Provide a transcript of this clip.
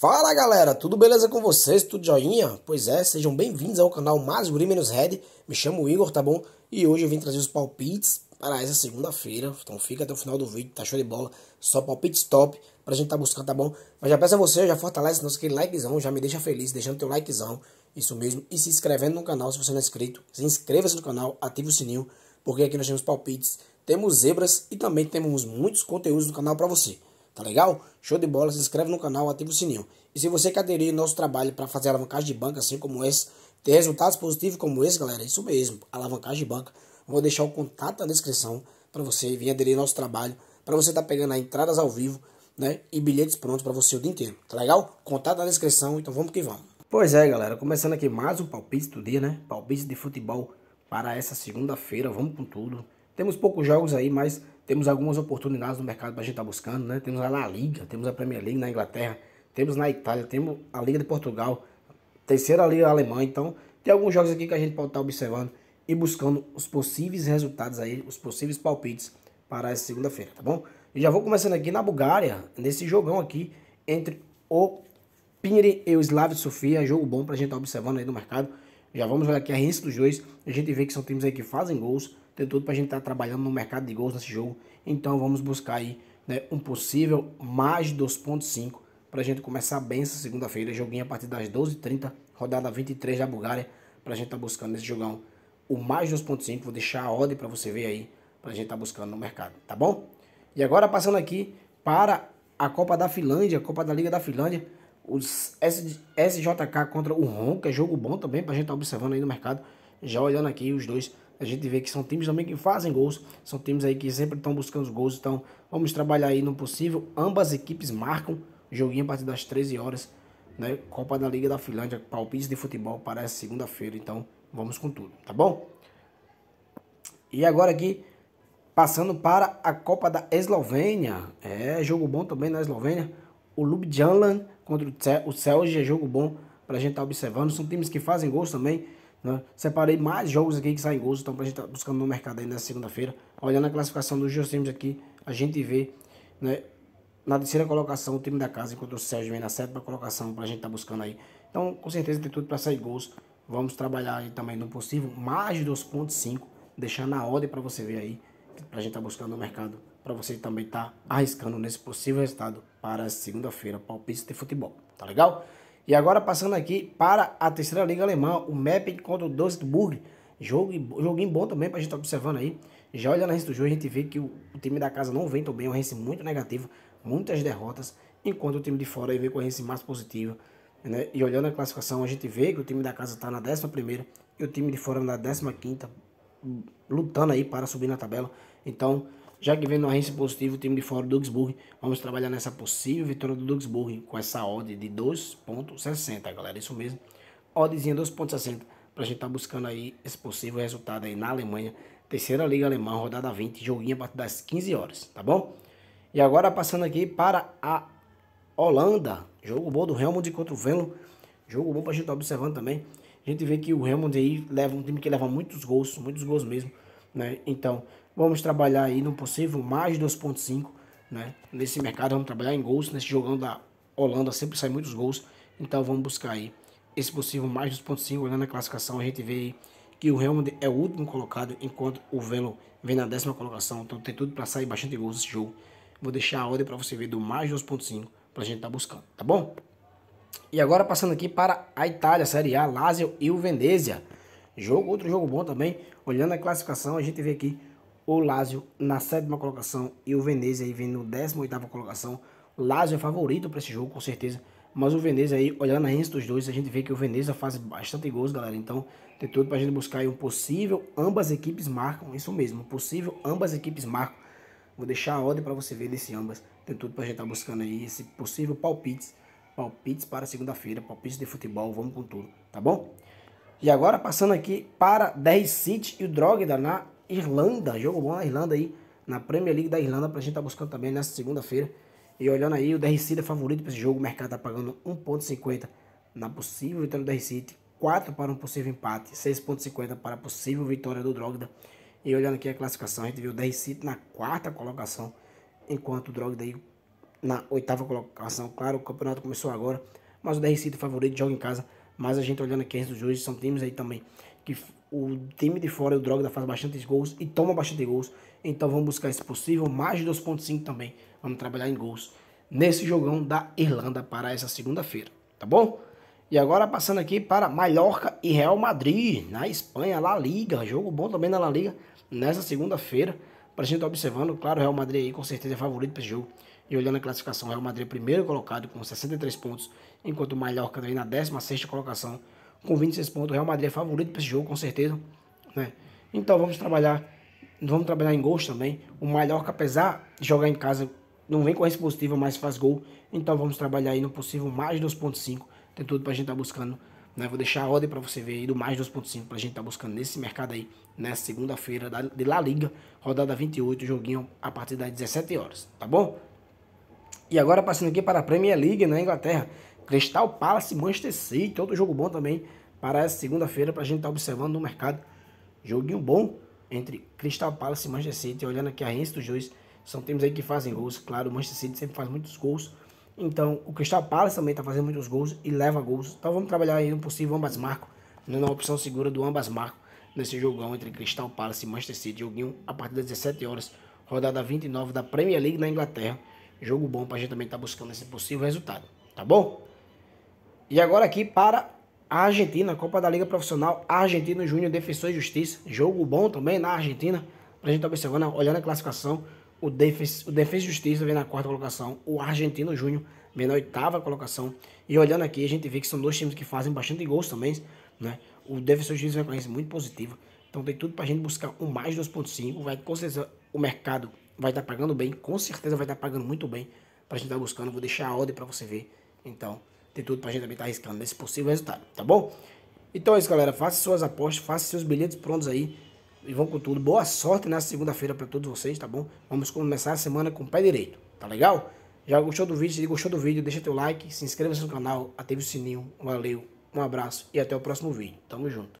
Fala galera, tudo beleza com vocês? Tudo joinha? Pois é, sejam bem-vindos ao canal Mais Guri Menos Red. Me chamo Igor, tá bom? E hoje eu vim trazer os palpites para essa segunda-feira. Então fica até o final do vídeo, tá show de bola. Só palpites top pra gente tá buscando, tá bom? Mas já peço a você, já fortalece nosso likezão, já me deixa feliz, deixando teu likezão, isso mesmo. E se inscrevendo no canal se você não é inscrito. Inscreva-se no canal, ative o sininho, porque aqui nós temos palpites, temos zebras e também temos muitos conteúdos no canal para você. Tá legal? Show de bola, se inscreve no canal, ativa o sininho. E se você quer aderir ao nosso trabalho para fazer alavancagem de banca assim como esse, ter resultados positivos como esse, galera, é isso mesmo, alavancagem de banca. Vou deixar o contato na descrição para você vir aderir ao nosso trabalho, para você estar tá pegando aí entradas ao vivo, né, e bilhetes prontos para você o dia inteiro. Tá legal? Contato na descrição, então vamos que vamos. Pois é, galera, começando aqui mais um palpite do dia, né? Palpite de futebol para essa segunda-feira, vamos com tudo. Temos poucos jogos aí, mas temos algumas oportunidades no mercado para a gente estar tá buscando, né? Temos a La Liga, temos a Premier League na Inglaterra, temos na Itália, temos a Liga de Portugal, terceira Liga Alemã. Então, tem alguns jogos aqui que a gente pode estar tá observando e buscando os possíveis resultados aí, os possíveis palpites para essa segunda-feira, tá bom? Eu já vou começando aqui na Bulgária, nesse jogão aqui entre o Pinheiro e o Slav Sofia, jogo bom para a gente estar tá observando aí no mercado. Já vamos olhar aqui a reense dos dois. A gente vê que são times aí que fazem gols. Tem tudo para a gente estar tá trabalhando no mercado de gols nesse jogo. Então vamos buscar aí né, um possível mais 2.5 para a gente começar bem essa segunda-feira. Joguinho a partir das 12h30, rodada 23 da Bulgária. Para a gente estar tá buscando nesse jogão o mais 2.5. Vou deixar a ordem para você ver aí. Para a gente estar tá buscando no mercado, tá bom? E agora passando aqui para a Copa da Finlândia, a Copa da Liga da Finlândia. Os SJK contra o Ronca, é jogo bom também para a gente estar tá observando aí no mercado. Já olhando aqui os dois, a gente vê que são times também que fazem gols, são times aí que sempre estão buscando os gols. Então vamos trabalhar aí no possível. Ambas equipes marcam joguinho a partir das 13 horas, né? Copa da Liga da Finlândia, palpites de futebol para essa segunda-feira. Então vamos com tudo, tá bom? E agora aqui passando para a Copa da Eslovênia. É jogo bom também na Eslovênia. O Ljubljanlan contra o Celso, é jogo bom para a gente estar tá observando. São times que fazem gols também. Né? Separei mais jogos aqui que saem gols, então para a gente estar tá buscando no mercado ainda na segunda-feira. Olhando a classificação dos dois times aqui, a gente vê né, na terceira colocação o time da casa, enquanto o Sérgio vem na sétima colocação para a gente estar tá buscando aí. Então, com certeza tem tudo para sair gols. Vamos trabalhar aí também no possível, mais de 2.5, deixar na ordem para você ver aí, para a gente estar tá buscando no mercado para você também estar tá arriscando nesse possível resultado para segunda-feira, palpite de futebol, tá legal? E agora passando aqui para a terceira liga alemã, o Meppen contra o Dostburg, jogo, joguinho bom também para a gente estar tá observando aí, já olhando a resta do jogo a gente vê que o, o time da casa não vem tão bem, uma resta muito negativa, muitas derrotas, enquanto o time de fora vem com a resta mais positiva, né? E olhando a classificação, a gente vê que o time da casa está na 11 primeira e o time de fora na 15 quinta hum, lutando aí para subir na tabela. Então, já que vendo uma rense positiva o time de fora do Duisburg, vamos trabalhar nessa possível vitória do Duisburg com essa odd de 2.60, galera, isso mesmo. Oddzinha 2.60 para a gente estar tá buscando aí esse possível resultado aí na Alemanha, terceira liga alemã, rodada 20, joguinho a partir das 15 horas, tá bom? E agora passando aqui para a Holanda, jogo bom do Helmond contra o Venlo, jogo bom para a gente estar tá observando também. A gente vê que o Helmond aí leva um time que leva muitos gols, muitos gols mesmo, né? Então, Vamos trabalhar aí no possível mais 2.5, né? Nesse mercado vamos trabalhar em gols, nesse né? jogão da Holanda sempre sai muitos gols, então vamos buscar aí esse possível mais 2.5, olhando a classificação, a gente vê aí que o Real Madrid é o último colocado, enquanto o Velo vem na décima colocação, então tem tudo para sair bastante gols esse jogo. Vou deixar a ordem para você ver do mais 2.5 para a gente estar tá buscando, tá bom? E agora passando aqui para a Itália, Série A, Lazio e o Venezia. Jogo, outro jogo bom também. Olhando a classificação, a gente vê aqui o Lazio na sétima colocação e o Venezia aí vem no 18 colocação. Lazio é favorito para esse jogo, com certeza. Mas o Veneza aí, olhando a renda dos dois, a gente vê que o Veneza faz bastante gols, galera. Então, tem tudo pra gente buscar aí um possível. Ambas equipes marcam, isso mesmo. Possível, ambas equipes marcam. Vou deixar a ordem para você ver desse ambas. Tem tudo pra gente estar tá buscando aí esse possível palpites. Palpites para segunda-feira, palpites de futebol, vamos com tudo, tá bom? E agora, passando aqui para 10 City e o Drogda na Irlanda, jogo bom na Irlanda aí, na Premier League da Irlanda, pra gente estar tá buscando também nessa segunda-feira. E olhando aí, o DRC é favorito para esse jogo, o mercado tá pagando 1.50 na possível vitória do DRC, 4 para um possível empate, 6.50 para a possível vitória do Drogda. E olhando aqui a classificação, a gente viu o DRC na quarta colocação, enquanto o Drogda aí na oitava colocação. Claro, o campeonato começou agora, mas o DRC é favorito joga em casa. Mas a gente olhando aqui, os dois são times aí também que o time de fora, o Drogba, faz bastantes gols e toma bastante gols. Então vamos buscar, se possível, mais de 2.5 também. Vamos trabalhar em gols nesse jogão da Irlanda para essa segunda-feira, tá bom? E agora passando aqui para Mallorca e Real Madrid, na Espanha, La Liga. Jogo bom também na La Liga nessa segunda-feira. Para a gente tá observando, claro, o Real Madrid aí com certeza é favorito para esse jogo. E olhando a classificação, o Real Madrid é primeiro colocado com 63 pontos, enquanto o Mallorca vem tá na 16ª colocação com 26 pontos. O Real Madrid é favorito para esse jogo, com certeza. Né? Então vamos trabalhar. Vamos trabalhar em gols também. O Mallorca, apesar de jogar em casa, não vem com esse positivo, mas faz gol. Então vamos trabalhar aí no possível mais 2.5. Tem tudo para a gente estar tá buscando. Né? Vou deixar a ordem para você ver aí do mais 2.5 para a gente estar tá buscando nesse mercado aí, nessa né? segunda-feira de La Liga, rodada 28, joguinho a partir das 17 horas, tá bom? E agora passando aqui para a Premier League na né? Inglaterra, Crystal Palace, Manchester City, outro jogo bom também para essa segunda-feira, para a gente estar tá observando no mercado. Joguinho bom entre Crystal Palace e Manchester City, olhando aqui a renda dos dois, são times aí que fazem gols, claro, o Manchester City sempre faz muitos gols, então o Crystal Palace também está fazendo muitos gols e leva gols, então vamos trabalhar aí no possível ambas marcam, na opção segura do ambas marcos nesse jogão entre Crystal Palace e Manchester City, joguinho a partir das 17 horas, rodada 29 da Premier League na Inglaterra, jogo bom para a gente também estar tá buscando esse possível resultado, tá bom? E agora aqui para a Argentina, Copa da Liga Profissional, Argentino Júnior, Defensor e Justiça. Jogo bom também na Argentina, para a gente observando, olhando a classificação, o Defensor e Justiça vem na quarta colocação, o Argentino Júnior vem na oitava colocação. E olhando aqui, a gente vê que são dois times que fazem bastante gols também, né? O Defensor e Justiça vem com uma muito positiva. Então tem tudo para a gente buscar um mais 2.5, vai com certeza o mercado vai estar tá pagando bem, com certeza vai estar tá pagando muito bem para a gente estar tá buscando. Vou deixar a ordem para você ver. Então, tem tudo pra gente também estar tá arriscando nesse possível resultado, tá bom? Então é isso, galera. Faça suas apostas, faça seus bilhetes prontos aí e vão com tudo. Boa sorte na segunda-feira para todos vocês, tá bom? Vamos começar a semana com o pé direito, tá legal? Já gostou do vídeo? Se gostou do vídeo, deixa teu like, se inscreva no canal, ative o sininho. Valeu, um abraço e até o próximo vídeo. Tamo junto.